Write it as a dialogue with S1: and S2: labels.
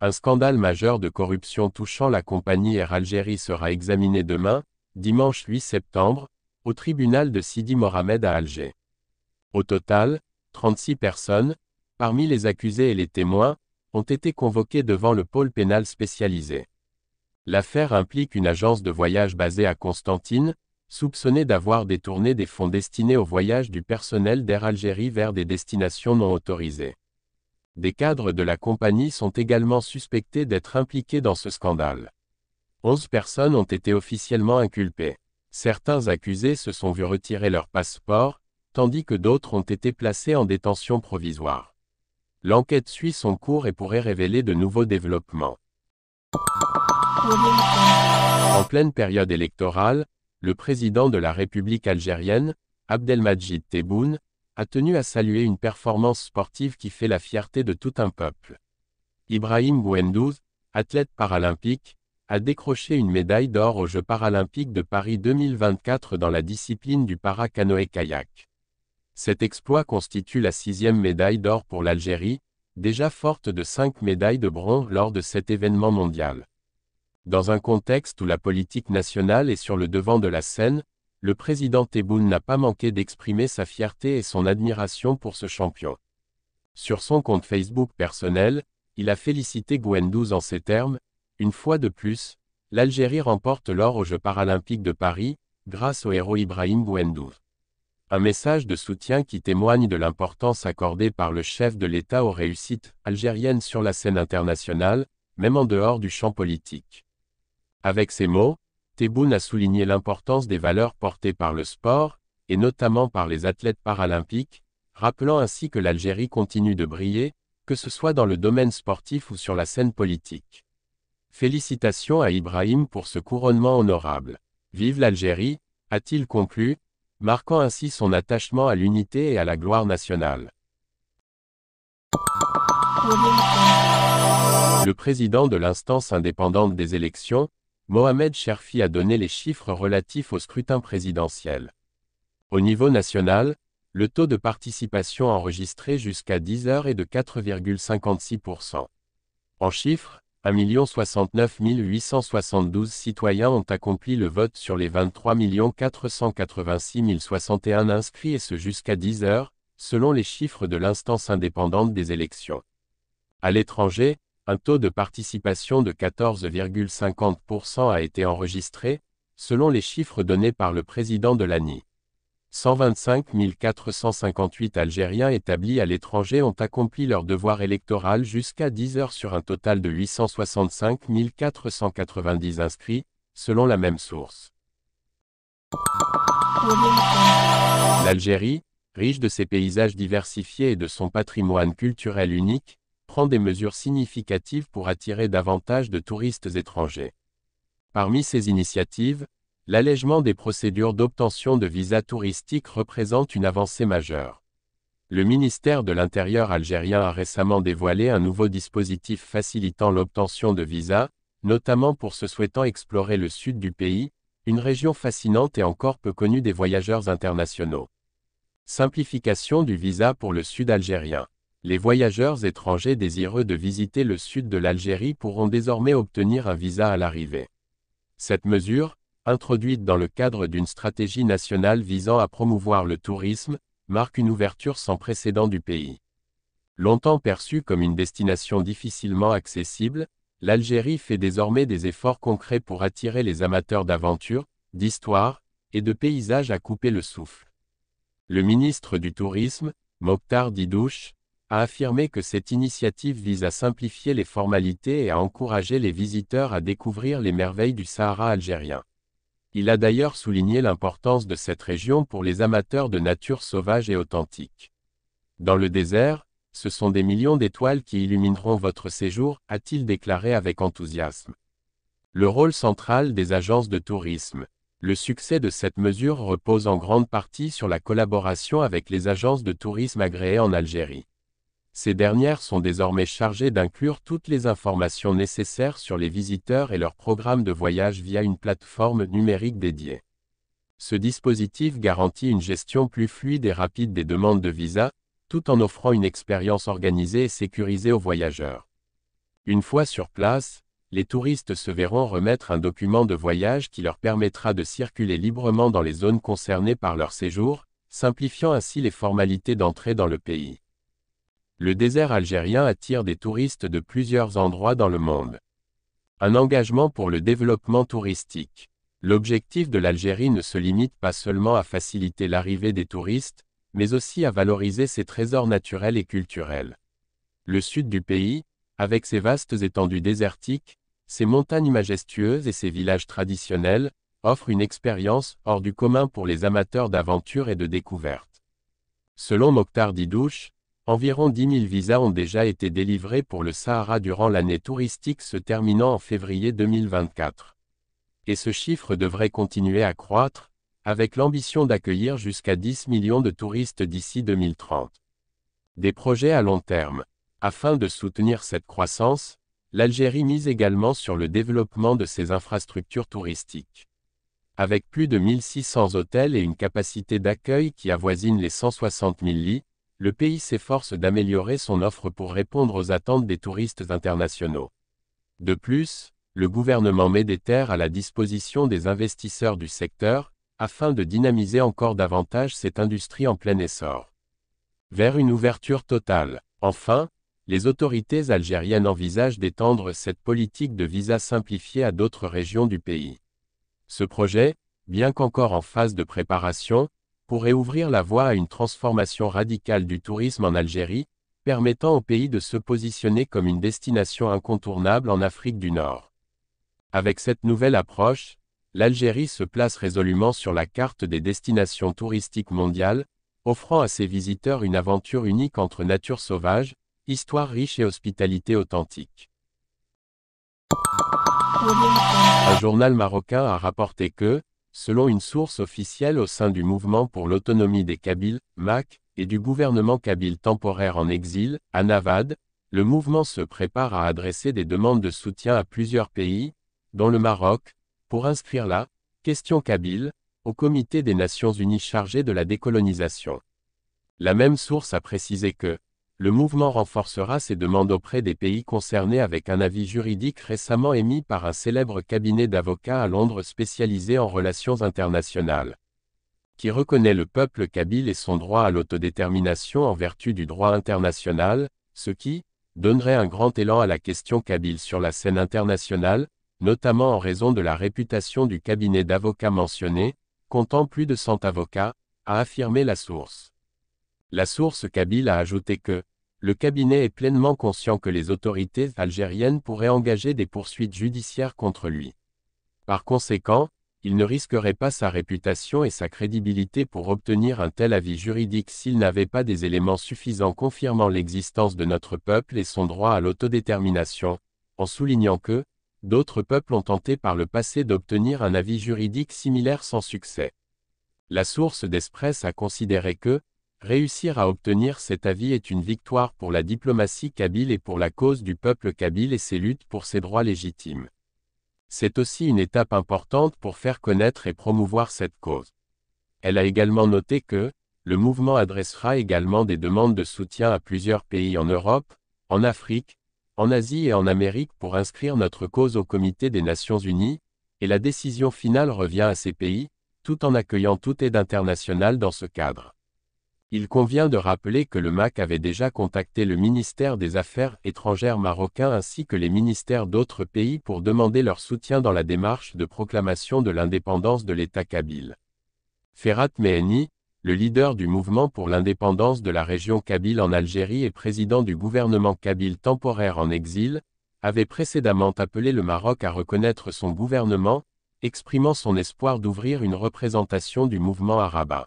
S1: Un scandale majeur de corruption touchant la compagnie Air Algérie sera examiné demain, dimanche 8 septembre, au tribunal de Sidi Mohamed à Alger. Au total, 36 personnes, parmi les accusés et les témoins, ont été convoquées devant le pôle pénal spécialisé. L'affaire implique une agence de voyage basée à Constantine, soupçonné d'avoir détourné des fonds destinés au voyage du personnel d'Air Algérie vers des destinations non autorisées. Des cadres de la compagnie sont également suspectés d'être impliqués dans ce scandale. Onze personnes ont été officiellement inculpées. Certains accusés se sont vus retirer leur passeport, tandis que d'autres ont été placés en détention provisoire. L'enquête suit son cours et pourrait révéler de nouveaux développements. En pleine période électorale, le président de la République algérienne, Abdelmajid Tebboune, a tenu à saluer une performance sportive qui fait la fierté de tout un peuple. Ibrahim Bouendouz, athlète paralympique, a décroché une médaille d'or aux Jeux paralympiques de Paris 2024 dans la discipline du para-canoë-kayak. Cet exploit constitue la sixième médaille d'or pour l'Algérie, déjà forte de cinq médailles de bronze lors de cet événement mondial. Dans un contexte où la politique nationale est sur le devant de la scène, le président Tebboune n'a pas manqué d'exprimer sa fierté et son admiration pour ce champion. Sur son compte Facebook personnel, il a félicité Gwendouz en ces termes, une fois de plus, l'Algérie remporte l'or aux Jeux paralympiques de Paris, grâce au héros Ibrahim Gwendouz. Un message de soutien qui témoigne de l'importance accordée par le chef de l'État aux réussites algériennes sur la scène internationale, même en dehors du champ politique. Avec ces mots, Tebboune a souligné l'importance des valeurs portées par le sport, et notamment par les athlètes paralympiques, rappelant ainsi que l'Algérie continue de briller, que ce soit dans le domaine sportif ou sur la scène politique. Félicitations à Ibrahim pour ce couronnement honorable. Vive l'Algérie, a-t-il conclu, marquant ainsi son attachement à l'unité et à la gloire nationale. Le président de l'instance indépendante des élections, Mohamed Sherfi a donné les chiffres relatifs au scrutin présidentiel. Au niveau national, le taux de participation enregistré jusqu'à 10 heures est de 4,56%. En chiffres, 1,069,872 citoyens ont accompli le vote sur les 23 486 061 inscrits et ce jusqu'à 10 heures, selon les chiffres de l'instance indépendante des élections. À l'étranger, un taux de participation de 14,50% a été enregistré, selon les chiffres donnés par le président de l'ANI. 125 458 Algériens établis à l'étranger ont accompli leur devoir électoral jusqu'à 10 heures sur un total de 865 490 inscrits, selon la même source. L'Algérie, riche de ses paysages diversifiés et de son patrimoine culturel unique, prend des mesures significatives pour attirer davantage de touristes étrangers. Parmi ces initiatives, l'allègement des procédures d'obtention de visas touristiques représente une avancée majeure. Le ministère de l'Intérieur algérien a récemment dévoilé un nouveau dispositif facilitant l'obtention de visas, notamment pour ceux souhaitant explorer le sud du pays, une région fascinante et encore peu connue des voyageurs internationaux. Simplification du visa pour le sud algérien. Les voyageurs étrangers désireux de visiter le sud de l'Algérie pourront désormais obtenir un visa à l'arrivée. Cette mesure, introduite dans le cadre d'une stratégie nationale visant à promouvoir le tourisme, marque une ouverture sans précédent du pays. Longtemps perçue comme une destination difficilement accessible, l'Algérie fait désormais des efforts concrets pour attirer les amateurs d'aventure, d'histoire, et de paysages à couper le souffle. Le ministre du Tourisme, Mokhtar Didouche, a affirmé que cette initiative vise à simplifier les formalités et à encourager les visiteurs à découvrir les merveilles du Sahara algérien. Il a d'ailleurs souligné l'importance de cette région pour les amateurs de nature sauvage et authentique. Dans le désert, ce sont des millions d'étoiles qui illumineront votre séjour, a-t-il déclaré avec enthousiasme. Le rôle central des agences de tourisme. Le succès de cette mesure repose en grande partie sur la collaboration avec les agences de tourisme agréées en Algérie. Ces dernières sont désormais chargées d'inclure toutes les informations nécessaires sur les visiteurs et leur programme de voyage via une plateforme numérique dédiée. Ce dispositif garantit une gestion plus fluide et rapide des demandes de visa, tout en offrant une expérience organisée et sécurisée aux voyageurs. Une fois sur place, les touristes se verront remettre un document de voyage qui leur permettra de circuler librement dans les zones concernées par leur séjour, simplifiant ainsi les formalités d'entrée dans le pays le désert algérien attire des touristes de plusieurs endroits dans le monde. Un engagement pour le développement touristique. L'objectif de l'Algérie ne se limite pas seulement à faciliter l'arrivée des touristes, mais aussi à valoriser ses trésors naturels et culturels. Le sud du pays, avec ses vastes étendues désertiques, ses montagnes majestueuses et ses villages traditionnels, offre une expérience hors du commun pour les amateurs d'aventure et de découverte. Selon Mokhtar Didouche, Environ 10 000 visas ont déjà été délivrés pour le Sahara durant l'année touristique se terminant en février 2024. Et ce chiffre devrait continuer à croître, avec l'ambition d'accueillir jusqu'à 10 millions de touristes d'ici 2030. Des projets à long terme. Afin de soutenir cette croissance, l'Algérie mise également sur le développement de ses infrastructures touristiques. Avec plus de 1600 hôtels et une capacité d'accueil qui avoisine les 160 000 lits, le pays s'efforce d'améliorer son offre pour répondre aux attentes des touristes internationaux. De plus, le gouvernement met des terres à la disposition des investisseurs du secteur, afin de dynamiser encore davantage cette industrie en plein essor. Vers une ouverture totale. Enfin, les autorités algériennes envisagent d'étendre cette politique de visa simplifiée à d'autres régions du pays. Ce projet, bien qu'encore en phase de préparation, pourrait ouvrir la voie à une transformation radicale du tourisme en Algérie, permettant au pays de se positionner comme une destination incontournable en Afrique du Nord. Avec cette nouvelle approche, l'Algérie se place résolument sur la carte des destinations touristiques mondiales, offrant à ses visiteurs une aventure unique entre nature sauvage, histoire riche et hospitalité authentique. Un journal marocain a rapporté que, Selon une source officielle au sein du mouvement pour l'autonomie des Kabyles, MAC, et du gouvernement kabyle temporaire en exil, à Navad, le mouvement se prépare à adresser des demandes de soutien à plusieurs pays, dont le Maroc, pour inscrire la question kabyle au comité des Nations Unies chargé de la décolonisation. La même source a précisé que le mouvement renforcera ses demandes auprès des pays concernés avec un avis juridique récemment émis par un célèbre cabinet d'avocats à Londres spécialisé en relations internationales, qui reconnaît le peuple kabyle et son droit à l'autodétermination en vertu du droit international, ce qui donnerait un grand élan à la question kabyle sur la scène internationale, notamment en raison de la réputation du cabinet d'avocats mentionné, comptant plus de 100 avocats, a affirmé la source. La source kabyle a ajouté que, le cabinet est pleinement conscient que les autorités algériennes pourraient engager des poursuites judiciaires contre lui. Par conséquent, il ne risquerait pas sa réputation et sa crédibilité pour obtenir un tel avis juridique s'il n'avait pas des éléments suffisants confirmant l'existence de notre peuple et son droit à l'autodétermination, en soulignant que, d'autres peuples ont tenté par le passé d'obtenir un avis juridique similaire sans succès. La source d'Espress a considéré que, Réussir à obtenir cet avis est une victoire pour la diplomatie kabyle et pour la cause du peuple kabyle et ses luttes pour ses droits légitimes. C'est aussi une étape importante pour faire connaître et promouvoir cette cause. Elle a également noté que, le mouvement adressera également des demandes de soutien à plusieurs pays en Europe, en Afrique, en Asie et en Amérique pour inscrire notre cause au Comité des Nations Unies, et la décision finale revient à ces pays, tout en accueillant toute aide internationale dans ce cadre. Il convient de rappeler que le MAC avait déjà contacté le ministère des Affaires étrangères marocain ainsi que les ministères d'autres pays pour demander leur soutien dans la démarche de proclamation de l'indépendance de l'État kabyle. Ferhat Meheni, le leader du mouvement pour l'indépendance de la région kabyle en Algérie et président du gouvernement kabyle temporaire en exil, avait précédemment appelé le Maroc à reconnaître son gouvernement, exprimant son espoir d'ouvrir une représentation du mouvement arabe.